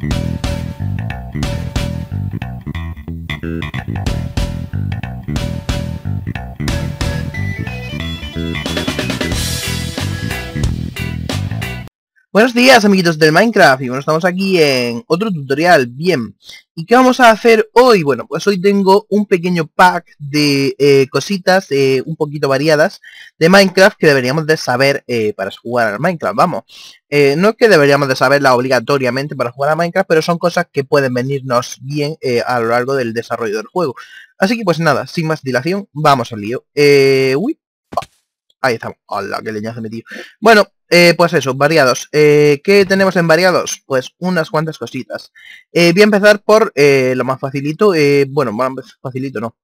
Thank you. Buenos días amiguitos del Minecraft y bueno, estamos aquí en otro tutorial, bien. ¿Y qué vamos a hacer hoy? Bueno, pues hoy tengo un pequeño pack de eh, cositas eh, un poquito variadas de Minecraft que deberíamos de saber eh, para jugar al Minecraft, vamos. no que deberíamos de saberla obligatoriamente para jugar a Minecraft, pero son cosas que pueden venirnos bien a lo largo del desarrollo del juego. Así que pues nada, sin más dilación, vamos al lío. uy, ahí estamos. Hola, qué leñazo metido. Bueno, eh, pues eso, variados. Eh, ¿Qué tenemos en variados? Pues unas cuantas cositas. Eh, voy a empezar por lo más facilito. bueno, más facilito no.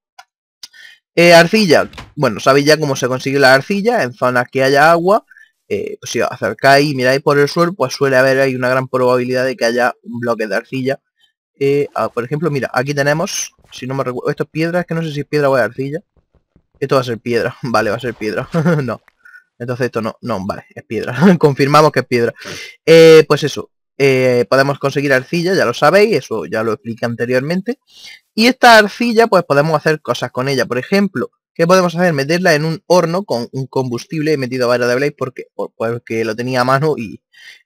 arcilla. Bueno, sabéis ya cómo se consigue la arcilla. En zonas que haya agua. pues si acercáis y miráis por el suelo, pues suele haber ahí una gran probabilidad de que haya un bloque de arcilla. por ejemplo, mira, aquí tenemos, si no me recuerdo, esto es piedra, que no sé si es piedra o es arcilla. Esto va a ser piedra, vale, va a ser piedra, no. Entonces esto no, no, vale, es piedra. Confirmamos que es piedra. Eh, pues eso, eh, podemos conseguir arcilla, ya lo sabéis, eso ya lo expliqué anteriormente. Y esta arcilla, pues podemos hacer cosas con ella. Por ejemplo, ¿qué podemos hacer? Meterla en un horno con un combustible. metido metido vara de Blaze porque, lo tenía a mano y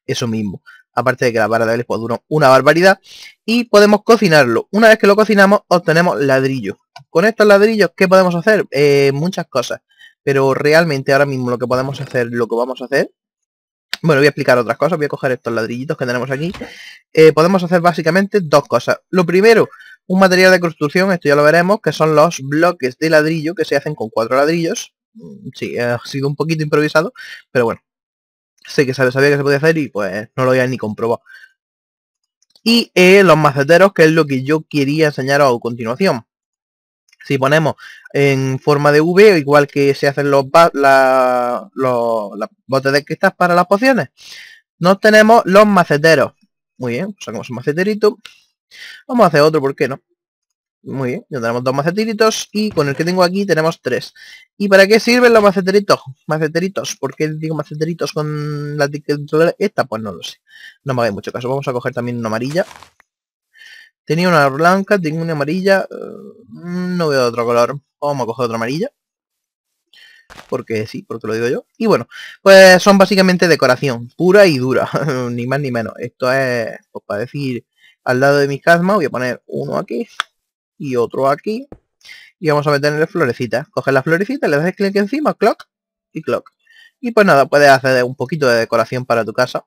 eso mismo. Aparte de que la vara de Blaze pues, una barbaridad. Y podemos cocinarlo. Una vez que lo cocinamos, obtenemos ladrillo. Con estos ladrillos, ¿qué podemos hacer? Eh, muchas cosas. Pero realmente ahora mismo lo que podemos hacer, lo que vamos a hacer, bueno, voy a explicar otras cosas, voy a coger estos ladrillitos que tenemos aquí. Eh, podemos hacer básicamente dos cosas. Lo primero, un material de construcción, esto ya lo veremos, que son los bloques de ladrillo que se hacen con cuatro ladrillos. Mm, sí, eh, ha sido un poquito improvisado, pero bueno. Sé que sabía que se podía hacer y pues no lo había ni comprobado. Y eh, los maceteros, que es lo que yo quería enseñaros a continuación si ponemos en forma de V, igual que se hacen los, las botes de cristal para las pociones, no tenemos los maceteros. Muy bien, sacamos un maceterito. Vamos a hacer otro, ¿por qué no? Muy bien, ya tenemos dos maceteritos y con el que tengo aquí tenemos tres. ¿Y para qué sirven los maceteritos? Maceteritos, ¿por qué digo maceteritos con la esta? Pues no lo sé. No me hagáis mucho caso. Vamos a coger también una amarilla. Tenía una blanca, tengo una amarilla. Eh, no veo otro color. Vamos a coger otra amarilla. Porque sí, porque lo digo yo. Y bueno, pues son básicamente decoración, pura y dura. ni más ni menos. Esto es, pues para decir, al lado de mi casma voy a poner uno aquí y otro aquí. Y vamos a meterle florecitas. Coges las florecitas, le das clic encima, clock y clock. Y pues nada, puedes hacer un poquito de decoración para tu casa.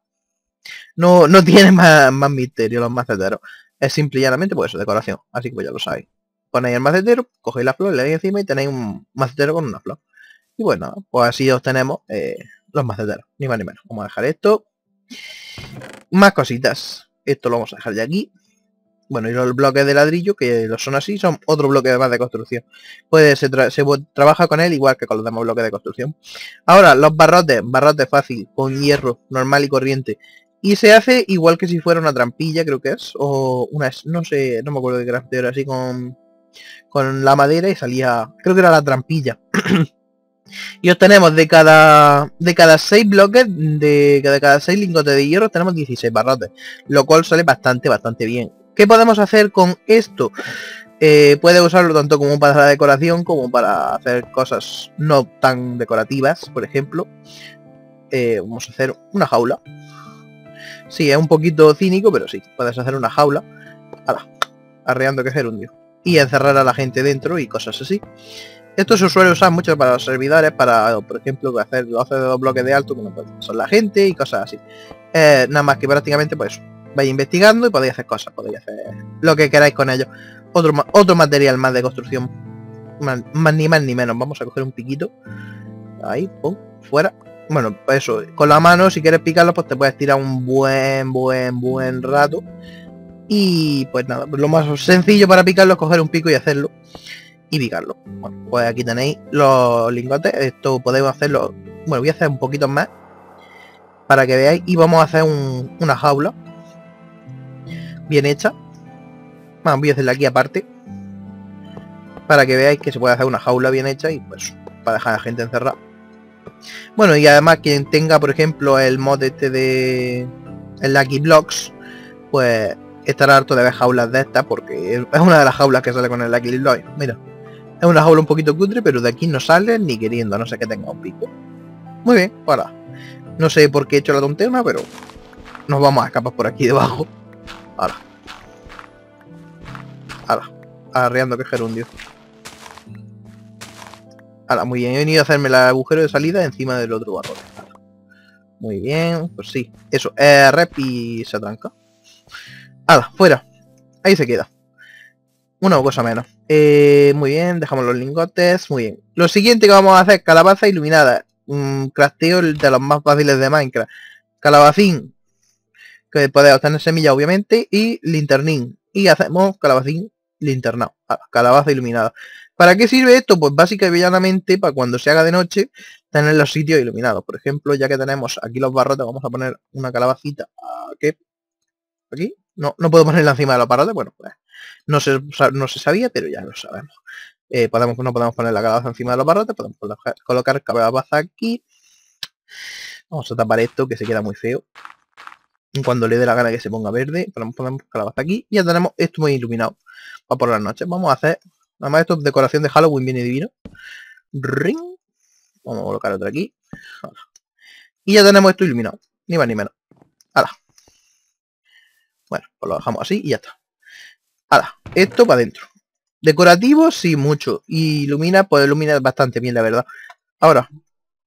No, no tiene más, más misterio los maceteros. Es simple y llanamente pues eso, decoración. Así que pues ya lo sabéis. Ponéis el macetero, cogéis la flor, le dais encima y tenéis un macetero con una flor. Y bueno, pues así obtenemos eh, los maceteros. Ni más ni menos. Vamos a dejar esto. Más cositas. Esto lo vamos a dejar de aquí. Bueno, y los bloques de ladrillo, que los son así, son otro bloque más de construcción. Puede, se, se trabaja con él igual que con los demás bloques de construcción. Ahora, los barrotes, barrotes fácil, con hierro normal y corriente. Y se hace igual que si fuera una trampilla, creo que es, o una, no sé, no me acuerdo de craft, era así con, la madera y salía, creo que era la trampilla. y obtenemos de cada, de cada 6 bloques, de, cada 6 lingotes de hierro, tenemos 16 barrotes, lo cual sale bastante, bastante bien. ¿Qué podemos hacer con esto? Eh, puede usarlo tanto como para la decoración como para hacer cosas no tan decorativas, por ejemplo. Eh, vamos a hacer una jaula Sí, es un poquito cínico, pero sí. Puedes hacer una jaula. arreando que dios Y encerrar a la gente dentro y cosas así. Esto se suele usar mucho para los servidores, para, por ejemplo, hacer dos bloques de alto que no son la gente y cosas así. Eh, nada más que prácticamente pues vais investigando y podéis hacer cosas, podéis hacer lo que queráis con ellos. Otro, otro material más de construcción. Más, ni más ni menos. Vamos a coger un piquito. Ahí, pum, fuera bueno, eso, con la mano, si quieres picarlo pues te puedes tirar un buen, buen, buen rato. Y pues nada, pues lo más sencillo para picarlo es coger un pico y hacerlo. Y picarlo. Bueno, pues aquí tenéis los lingotes. Esto podemos hacerlo. Bueno, voy a hacer un poquito más. Para que veáis. Y vamos a hacer una jaula. Bien hecha. Bueno, voy a hacerla aquí aparte. Para que veáis que se puede hacer una jaula bien hecha y pues para dejar a la gente encerrada. Bueno, y además quien tenga, por ejemplo, el mod este de el Lucky Blocks, pues estará harto de ver jaulas de estas, porque es una de las jaulas que sale con el Lucky Blocks. Mira, es una jaula un poquito cutre, pero de aquí no sale ni queriendo, no sé que tenga un pico. Muy bien, para. No sé por qué he hecho la tontera, pero nos vamos a escapar por aquí debajo. Ahora. Ahora. Arreando que gerundio muy bien, he venido a hacerme el agujero de salida encima del otro barro. Muy bien, pues sí. Eso, eh, rep y se tranca. fuera. Ahí se queda. Una cosa menos. Eh, muy bien, dejamos los lingotes. Muy bien. Lo siguiente que vamos a hacer, calabaza iluminada. Un crafteo de los más fáciles de Minecraft. Calabacín. Que puede obtener semilla, obviamente. Y linternín. Y hacemos calabacín linternado. Ah, calabaza iluminada. ¿Para qué sirve esto? Pues básicamente y para cuando se haga de noche tener los sitios iluminados. Por ejemplo, ya que tenemos aquí los barrotes, vamos a poner una calabacita. ¿Qué? ¿Aquí? No, no puedo ponerla encima de los barrotes. Bueno, pues no se, no se sabía, pero ya lo sabemos. Eh, podemos, no podemos poner la calabaza encima de los barrotes, podemos colocar, calabaza aquí. Vamos a tapar esto que se queda muy feo. Cuando le dé la gana que se ponga verde, podemos poner calabaza aquí. Y ya tenemos esto muy iluminado para por las noches. Vamos a hacer Además esto es decoración de Halloween, viene divino. Ring. Vamos a colocar otro aquí. Y ya tenemos esto iluminado. Ni más ni menos. Ala. Bueno, pues lo dejamos así y ya está. Ala. Esto para adentro. Decorativo, sí, mucho. Y ilumina, pues ilumina bastante bien, la verdad. Ahora,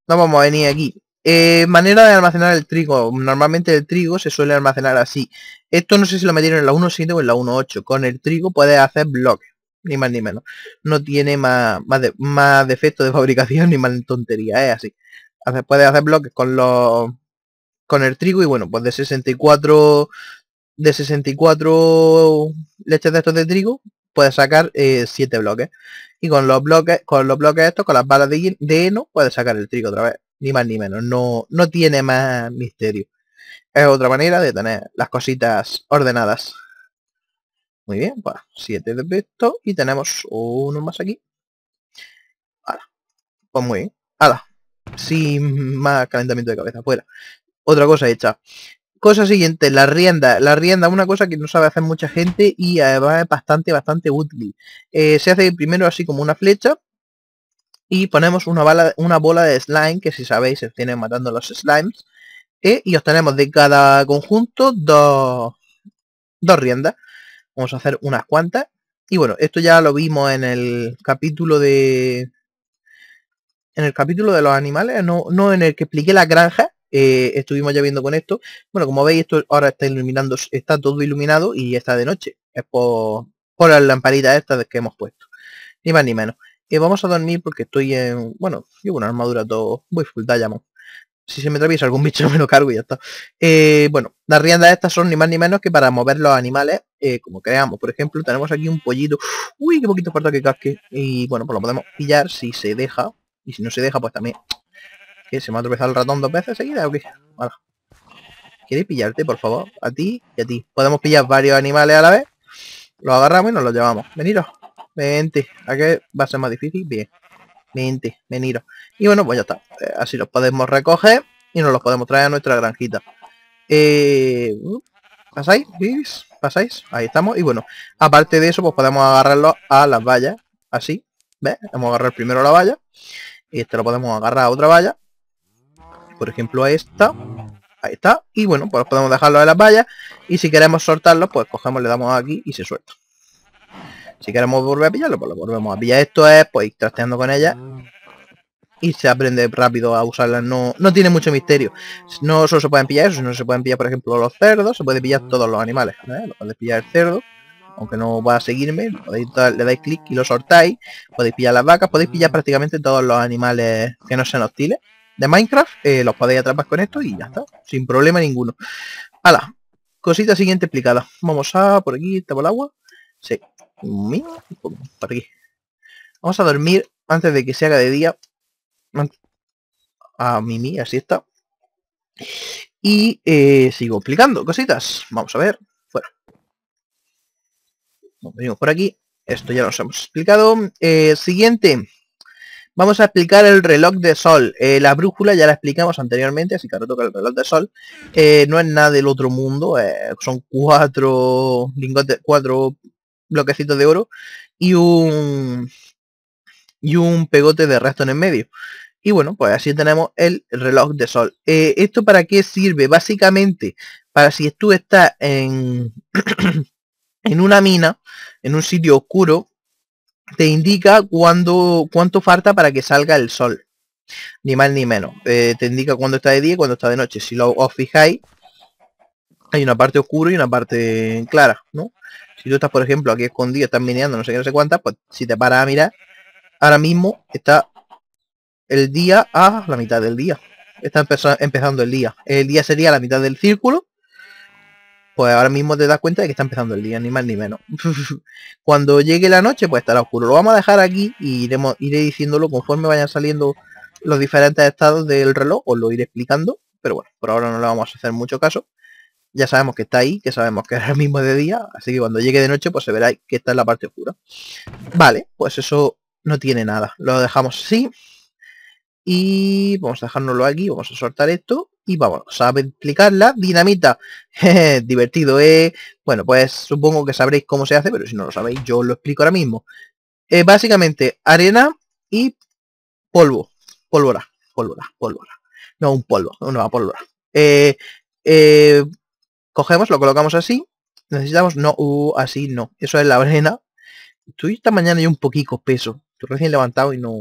no vamos a venir aquí. Eh, manera de almacenar el trigo. Normalmente el trigo se suele almacenar así. Esto no sé si lo metieron en la 1.7 o en la 1.8. Con el trigo puedes hacer bloques ni más ni menos. No tiene más, más, de, más defectos de fabricación ni más tontería, es así. puedes hacer bloques con los con el trigo y bueno, pues de 64 de 64 leches de estos de trigo puedes sacar 7 eh, bloques y con los bloques con los bloques estos con las balas de, de heno puedes sacar el trigo otra vez ni más ni menos no no tiene más misterio es otra manera de tener las cositas ordenadas muy bien, pues 7 de esto y tenemos uno más aquí. pues muy bien. sin más calentamiento de cabeza, fuera. Otra cosa hecha. Cosa siguiente, la rienda. La rienda una cosa que no sabe hacer mucha gente y además es bastante, bastante útil. Eh, se hace primero así como una flecha y ponemos una, bala, una bola de slime que si sabéis se tiene matando los slimes eh, y obtenemos de cada conjunto dos, dos riendas Vamos a hacer unas cuantas. Y bueno, esto ya lo vimos en el capítulo de... En el capítulo de los animales, no, no en el que expliqué la granja, eh, estuvimos ya viendo con esto. Bueno, como veis, esto ahora está iluminando, está todo iluminado y está de noche. Es por, por las lamparitas estas que hemos puesto. Ni más ni menos. y eh, vamos a dormir porque estoy en... Bueno, llevo una armadura todo... Voy full diamond si se me atraviesa algún bicho me lo cargo y ya está. Eh, bueno, las riendas estas son ni más ni menos que para mover los animales, eh, como creamos. Por ejemplo, tenemos aquí un pollito. Uy, qué poquito falta que casque. Y bueno, pues lo podemos pillar si se deja. Y si no se deja, pues también. ¿Qué? ¿Se me ha tropezado el ratón dos veces seguidas o qué? Vale. ¿Quieres pillarte, por favor? A ti y a ti. Podemos pillar varios animales a la vez. Lo agarramos y nos lo llevamos. Veniros. Vente. ¿A qué va a ser más difícil? Bien. Vente. Veniros. Y bueno, pues ya está. Eh, así los podemos recoger y nos los podemos traer a nuestra granjita. Eh, uh, ¿Pasáis? ¿Pasáis? Ahí estamos. Y bueno, aparte de eso, pues podemos agarrarlo a las vallas. Así. ¿Ves? Vamos a agarrar primero la valla. Y este lo podemos agarrar a otra valla. Por ejemplo, a esta. Ahí está. Y bueno, pues podemos dejarlo en las vallas. Y si queremos soltarlo, pues cogemos, le damos aquí y se suelta. Si queremos volver a pillarlo, pues lo volvemos a pillar. Esto es, pues, trasteando con ella y se aprende rápido a usarla. No, no tiene mucho misterio. No solo se pueden pillar eso, no se pueden pillar, por ejemplo, los cerdos, se puede pillar todos los animales. ¿eh? pillar el cerdo, aunque no va a seguirme, le dais clic y lo sortáis. Podéis pillar las vacas, podéis pillar prácticamente todos los animales que no sean hostiles de Minecraft. Eh, los podéis atrapar con esto y ya está, sin problema ninguno. la cosita siguiente explicada. Vamos a por aquí, por el agua. Sí, por aquí. Vamos a dormir antes de que se haga de día a Mimi, así está. Y eh, sigo explicando cositas. Vamos a ver. Fuera. venimos por aquí. Esto ya nos hemos explicado. Eh, siguiente. Vamos a explicar el reloj de sol. Eh, la brújula ya la explicamos anteriormente, así que ahora toca el reloj de sol. no es nada del otro mundo. son cuatro lingotes, cuatro bloquecitos de oro y un y un pegote de resto en el medio. Y bueno, pues así tenemos el reloj de sol. Eh, ¿Esto para qué sirve? Básicamente, para si tú estás en, en una mina, en un sitio oscuro, te indica cuándo, cuánto falta para que salga el sol. Ni más ni menos. Eh, te indica cuándo está de día y cuándo está de noche. Si lo, os fijáis, hay una parte oscura y una parte clara, ¿no? Si tú estás, por ejemplo, aquí escondido, estás mineando, no sé qué, no sé cuántas, pues si te paras a mirar, ahora mismo está el día a la mitad del día. Está empezando el día. El día sería la mitad del círculo. Pues ahora mismo te das cuenta de que está empezando el día, ni más ni menos. Cuando llegue la noche, pues estará oscuro. Lo vamos a dejar aquí y iremos, iré diciéndolo conforme vayan saliendo los diferentes estados del reloj. Os lo iré explicando. Pero bueno, por ahora no le vamos a hacer mucho caso. Ya sabemos que está ahí, que sabemos que ahora mismo de día. Así que cuando llegue de noche, pues se verá que está en la parte oscura. Vale, pues eso no tiene nada. Lo dejamos así y vamos a dejárnoslo aquí, vamos a soltar esto y vamos a la dinamita, divertido, ¿eh? Bueno, pues supongo que sabréis cómo se hace, pero si no lo sabéis yo lo explico ahora mismo. Eh, básicamente arena y polvo, pólvora, pólvora, pólvora, no un polvo, una pólvora. Eh, eh, cogemos, lo colocamos así, necesitamos, no, uh, así no, eso es la arena. Estoy esta mañana yo un poquito peso, estoy recién levantado y no,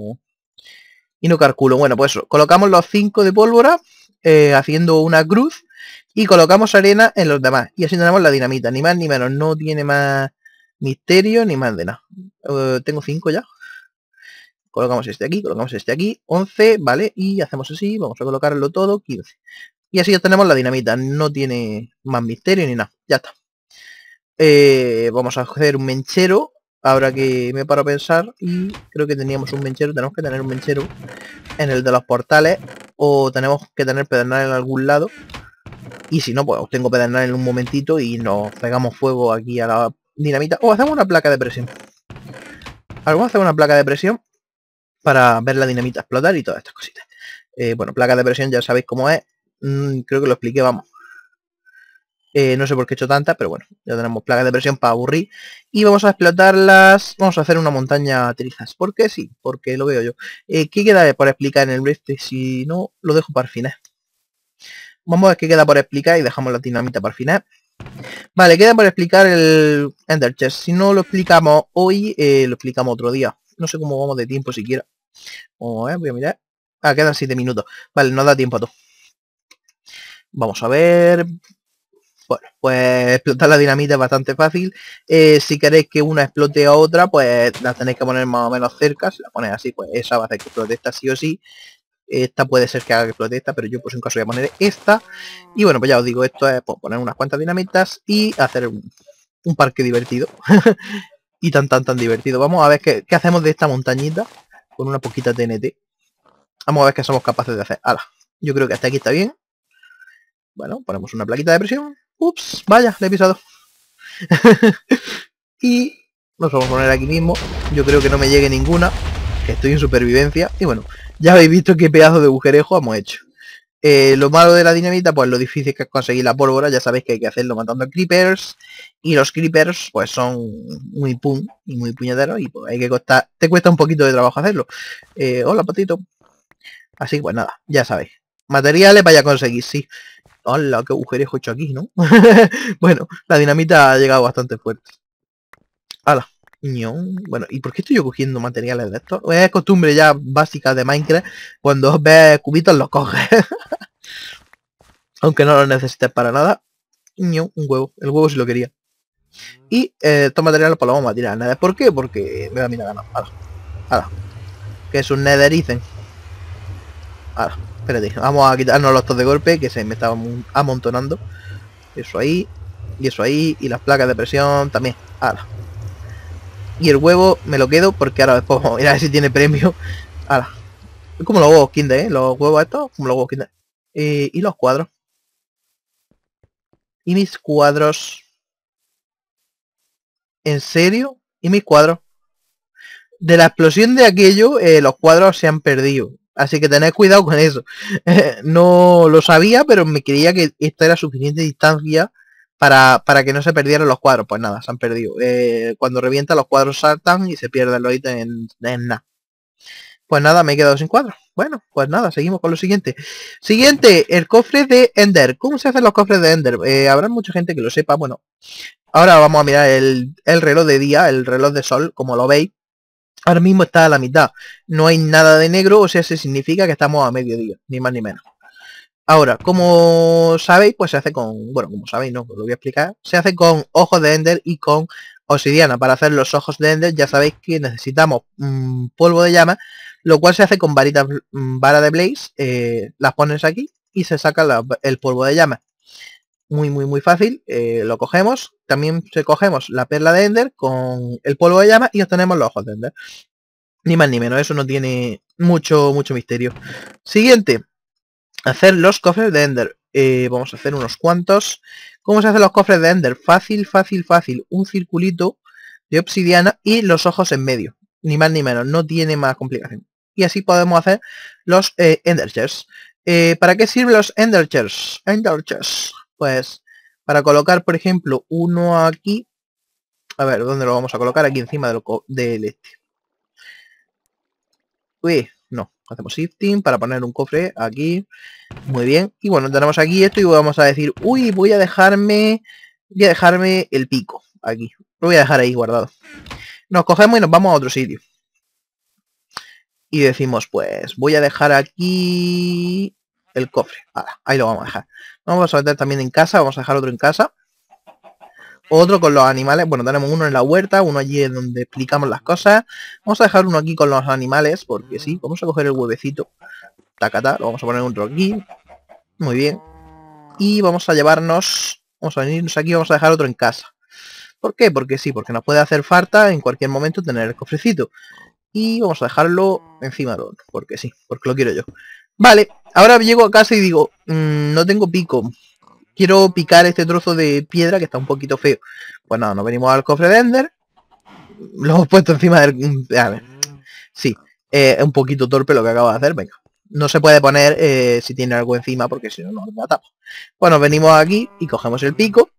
y no calculo. Bueno, pues colocamos los 5 de pólvora eh, haciendo una cruz y colocamos arena en los demás. Y así tenemos la dinamita, ni más ni menos. No tiene más misterio ni más de nada. Eh, tengo 5 ya. Colocamos este aquí, colocamos este aquí, 11, ¿vale? Y hacemos así, vamos a colocarlo todo, 15. Y así ya tenemos la dinamita, no tiene más misterio ni nada, ya está. Eh, vamos a hacer un menchero Ahora que me paro a pensar y creo que teníamos un menchero, tenemos que tener un menchero en el de los portales o tenemos que tener pedernal en algún lado. Y si no, pues obtengo pedernal en un momentito y nos pegamos fuego aquí a la dinamita. O hacemos una placa de presión. Algo hacer una placa de presión para ver la dinamita explotar y todas estas cositas. Eh, bueno, placa de presión ya sabéis cómo es. Mm, creo que lo expliqué, vamos eh, no sé por qué he hecho tanta, pero bueno, ya tenemos plagas de presión para aburrir. Y vamos a explotarlas, vamos a hacer una montaña trizas. ¿Por qué? Sí, porque lo veo yo. Eh, ¿Qué queda por explicar en el este Si no, lo dejo para el final. Vamos a ver qué queda por explicar y dejamos la dinamita para el final. Vale, queda por explicar el Ender Chest. Si no lo explicamos hoy, eh, lo explicamos otro día. No sé cómo vamos de tiempo siquiera. a voy a mirar. Ah, quedan 7 minutos. Vale, no da tiempo a todo. Vamos a ver. Bueno, pues explotar la dinamita es bastante fácil. Eh, si queréis que una explote a otra, pues la tenéis que poner más o menos cerca. Si la ponéis así, pues esa va a hacer que explote esta sí o sí. Esta puede ser que haga que explote esta, pero yo por pues, en caso voy a poner esta. Y bueno, pues ya os digo, esto es pues, poner unas cuantas dinamitas y hacer un, parque divertido. y tan tan tan divertido. Vamos a ver qué, hacemos de esta montañita con una poquita TNT. Vamos a ver qué somos capaces de hacer. Ala, yo creo que hasta aquí está bien. Bueno, ponemos una plaquita de presión. Ups, vaya, le he pisado. y nos vamos a poner aquí mismo. Yo creo que no me llegue ninguna. Que estoy en supervivencia. Y bueno, ya habéis visto qué pedazo de agujerejo hemos hecho. Eh, lo malo de la dinamita, pues lo difícil que es conseguir la pólvora, ya sabéis que hay que hacerlo matando a creepers. Y los creepers, pues son muy pum y muy puñaderos. y pues hay que costar, te cuesta un poquito de trabajo hacerlo. Eh, hola patito. Así que pues nada, ya sabéis. Materiales vaya a conseguir, sí. Hola, ¡Qué agujerejo hecho aquí, ¿no? bueno, la dinamita ha llegado bastante fuerte. ¡Hala! Bueno, ¿y por qué estoy yo cogiendo materiales de esto? Es costumbre ya básica de Minecraft. Cuando ves cubitos los coges. Aunque no los necesites para nada. un huevo. El huevo si lo quería. Y eh, estos materiales para pues los vamos a tirar. ¿Nada? ¿Por qué? Porque me da mi la gana. Que es un netherizen Ala Espérate, vamos a quitarnos los dos de golpe, que se me estaban amontonando. Eso ahí, y eso ahí, y las placas de presión también. Y el huevo me lo quedo porque ahora después vamos a, si tiene premio. Es como los huevos kinder, ¿eh? Los huevos estos, como los huevos kinder. Eh, y los cuadros. Y mis cuadros. ¿En serio? ¿Y mis cuadros? De la explosión de aquello, eh, los cuadros se han perdido. Así que tened cuidado con eso. no lo sabía, pero me creía que esta era suficiente distancia para, para que no se perdieran los cuadros. Pues nada, se han perdido. Eh, cuando revienta los cuadros saltan y se pierden los ítems en, nada. Pues nada, me he quedado sin cuadros. Bueno, pues nada, seguimos con lo siguiente. Siguiente, el cofre de Ender. ¿Cómo se hacen los cofres de Ender? Eh, habrá mucha gente que lo sepa. Bueno, ahora vamos a mirar el, el reloj de día, el reloj de sol, como lo veis. Ahora mismo está a la mitad. No hay nada de negro, o sea, se significa que estamos a mediodía, ni más ni menos. Ahora, como sabéis, pues se hace con, bueno, como sabéis, no, lo voy a explicar, se hace con ojos de Ender y con obsidiana. Para hacer los ojos de Ender ya sabéis que necesitamos mm, polvo de llama, lo cual se hace con varitas, mm, vara de Blaze, eh, las pones aquí y se saca el polvo de llama muy, muy, muy fácil. Eh, lo cogemos. También se cogemos la perla de Ender con el polvo de llama y obtenemos los ojos de Ender. Ni más ni menos, eso no tiene mucho, mucho misterio. Siguiente, hacer los cofres de Ender. Eh, vamos a hacer unos cuantos. ¿Cómo se hacen los cofres de Ender? Fácil, fácil, fácil. Un circulito de obsidiana y los ojos en medio. Ni más ni menos, no tiene más complicación. Y así podemos hacer los eh, Ender eh, ¿Para qué sirven los Ender Chairs? pues para colocar, por ejemplo, uno aquí, a ver, ¿dónde lo vamos a colocar? Aquí encima del, este. Uy, no, hacemos shifting para poner un cofre aquí. Muy bien. Y bueno, tenemos aquí esto y vamos a decir, uy, voy a dejarme, voy a dejarme el pico aquí. Lo voy a dejar ahí guardado. Nos cogemos y nos vamos a otro sitio. Y decimos, pues voy a dejar aquí el cofre. ahí lo vamos a dejar. Vamos a meter también en casa, vamos a dejar otro en casa. Otro con los animales, bueno, tenemos uno en la huerta, uno allí en donde explicamos las cosas. Vamos a dejar uno aquí con los animales, porque sí, vamos a coger el huevecito. Tacata, lo vamos a poner otro aquí. Muy bien. Y vamos a llevarnos, vamos a venirnos aquí, vamos a dejar otro en casa. ¿Por qué? Porque sí, porque nos puede hacer falta en cualquier momento tener el cofrecito y vamos a dejarlo encima de otro, porque sí, porque lo quiero yo. Vale, ahora llego a casa y digo, mm, no tengo pico. Quiero picar este trozo de piedra que está un poquito feo. Pues nada, nos venimos al cofre de Ender. Lo hemos puesto encima del... Mm, a ver. Sí, es eh, un poquito torpe lo que acabo de hacer. Venga, no se puede poner eh, si tiene algo encima porque si no nos matamos. Bueno, venimos aquí y cogemos el pico.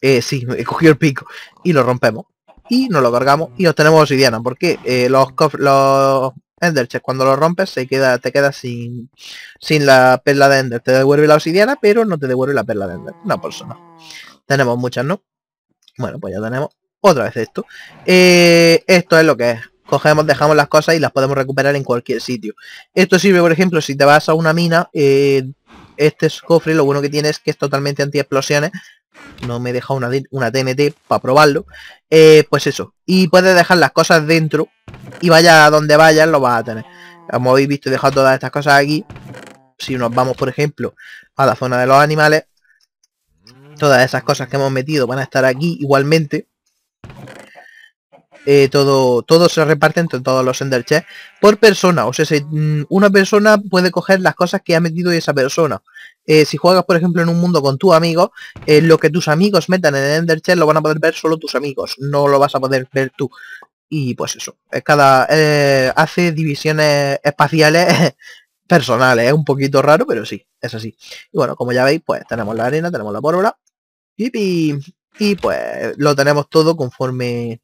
Eh, sí, he cogido el pico. Y lo rompemos. Y nos lo cargamos y tenemos obsidiana. Porque eh, los, los Enderchest. Cuando lo rompes se queda, te quedas sin, sin la perla de Ender. Te devuelve la obsidiana, pero no te devuelve la perla de Ender. no por eso no, Tenemos muchas, ¿no? Bueno, pues ya tenemos otra vez esto. Eh, esto es lo que es. Cogemos, dejamos las cosas y las podemos recuperar en cualquier sitio. Esto sirve, por ejemplo, si te vas a una mina, eh, este cofre lo bueno que tiene es que es totalmente anti explosiones no me he dejado una, una TNT para probarlo, eh, pues eso. Y puedes dejar las cosas dentro y vaya a donde vayas lo vas a tener. Como habéis visto, he dejado todas estas cosas aquí. Si nos vamos, por ejemplo, a la zona de los animales, todas esas cosas que hemos metido van a estar aquí igualmente. Eh, todo, todo se reparte entre todos los Ender por persona. O sea, mm, una persona puede coger las cosas que ha metido esa persona. Eh, si juegas, por ejemplo, en un mundo con tu amigo eh, lo que tus amigos metan en el Ender lo van a poder ver solo tus amigos, no lo vas a poder ver tú. Y pues eso, cada hace divisiones espaciales personales, es un poquito raro, pero sí, es así. Y bueno, como ya veis, pues tenemos la arena, tenemos la pólvora, y pues lo tenemos todo conforme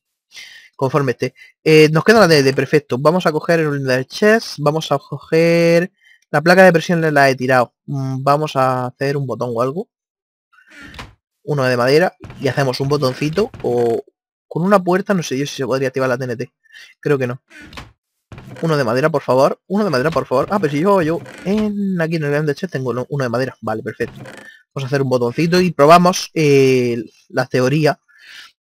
conforme esté. Eh, nos queda la TNT, de perfecto. Vamos a coger el del chest, vamos a coger la placa de presión, la he tirado. Mm, vamos a hacer un botón o algo. Uno de madera y hacemos un botoncito o con una puerta, no sé yo si se podría activar la TNT. Creo que no. Uno de madera, por favor. Uno de madera, por favor. Ah, pero si yo, yo, en, aquí en el grande chest tengo uno de madera. Vale, perfecto. Vamos a hacer un botoncito y probamos eh, la teoría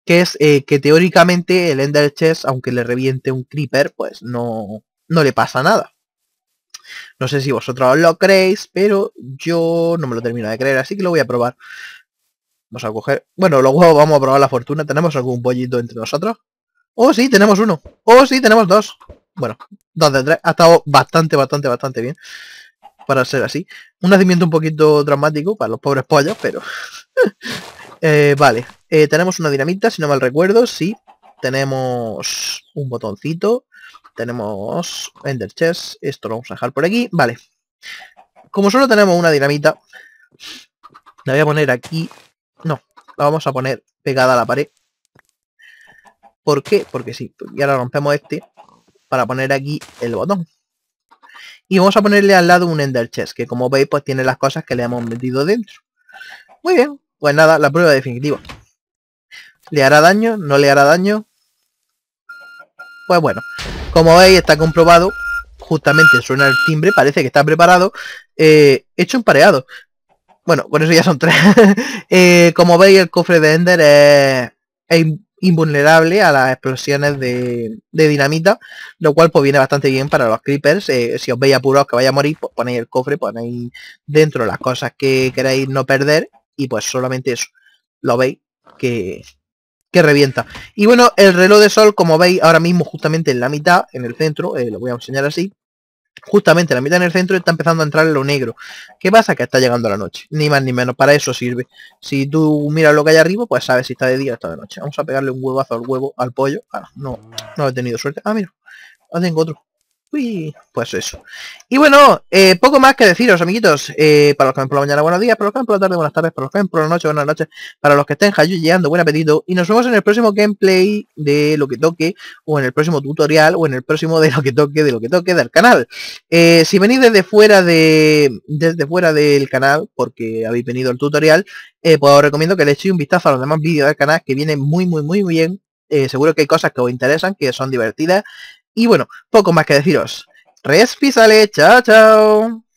que es eh, que teóricamente el Ender Chess, aunque le reviente un Creeper, pues no, no le pasa nada. No sé si vosotros lo creéis, pero yo no me lo termino de creer, así que lo voy a probar. Vamos a coger... Bueno, luego vamos a probar la fortuna. ¿Tenemos algún pollito entre nosotros? ¡Oh, sí! Tenemos uno. ¡Oh, sí! Tenemos dos. Bueno, dos de tres. Ha estado bastante, bastante, bastante bien. Para ser así. Un nacimiento un poquito dramático para los pobres pollos, pero... Eh, vale, eh, tenemos una dinamita, si no mal recuerdo, sí. Tenemos un botoncito. Tenemos Ender Chest. Esto lo vamos a dejar por aquí. Vale. Como solo tenemos una dinamita, la voy a poner aquí. No, la vamos a poner pegada a la pared. ¿Por qué? Porque sí. Y ahora rompemos este para poner aquí el botón. Y vamos a ponerle al lado un Ender Chest, que como veis pues tiene las cosas que le hemos metido dentro. Muy bien, pues nada, la prueba definitiva. ¿Le hará daño? ¿No le hará daño? Pues bueno, como veis está comprobado, justamente suena el timbre, parece que está preparado, eh, hecho empareado. Bueno, con eso ya son tres. Eh, como veis el cofre de Ender es, invulnerable a las explosiones de, dinamita, lo cual pues viene bastante bien para los creepers. Eh, si os veis apurados que vaya a morir, pues ponéis el cofre, ponéis dentro las cosas que queráis no perder y pues solamente eso. Lo veis que que revienta. Y bueno, el reloj de sol, como veis ahora mismo justamente en la mitad, en el centro, eh, lo voy a enseñar así, justamente la mitad en el centro está empezando a entrar lo negro. ¿Qué pasa? Que está llegando la noche. Ni más ni menos. Para eso sirve. Si tú miras lo que hay arriba, pues sabes si está de día o está de noche. Vamos a pegarle un huevazo al huevo, al pollo. Ah, no, no he tenido suerte. Ah, mira. tengo otro pues eso. Y bueno, eh, poco más que deciros, amiguitos. Eh, para los que ven por la mañana, buenos días. Para los que por la tarde, buenas tardes. Para los que ven por la noche, buenas noches. Para los que estén llegando, buen apetito. Y nos vemos en el próximo gameplay de lo que toque, o en el próximo tutorial, o en el próximo de lo que toque, de lo que toque del canal. Eh, si venís desde fuera de desde fuera del canal, porque habéis venido al tutorial, pues os recomiendo que le echéis un vistazo a los demás vídeos del canal, que vienen muy, muy, muy bien. seguro que hay cosas que os interesan, que son divertidas y bueno, poco más que deciros. Respi sale, chao, chao.